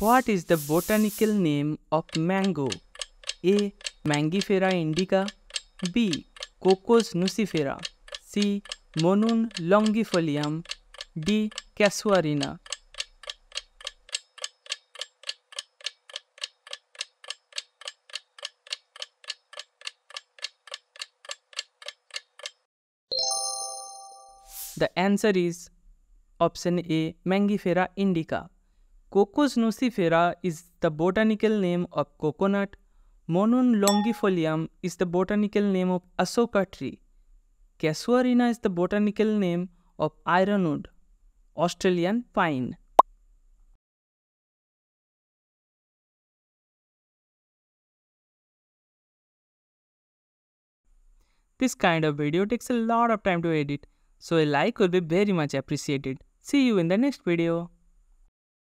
What is the botanical name of mango? A. Mangifera indica B. Cocos nucifera C. Monun longifolium D. Casuarina The answer is option A Mangifera indica. Cocos nucifera is the botanical name of coconut. Monun longifolium is the botanical name of asoka tree. Casuarina is the botanical name of ironwood, Australian pine. This kind of video takes a lot of time to edit, so a like will be very much appreciated. See you in the next video.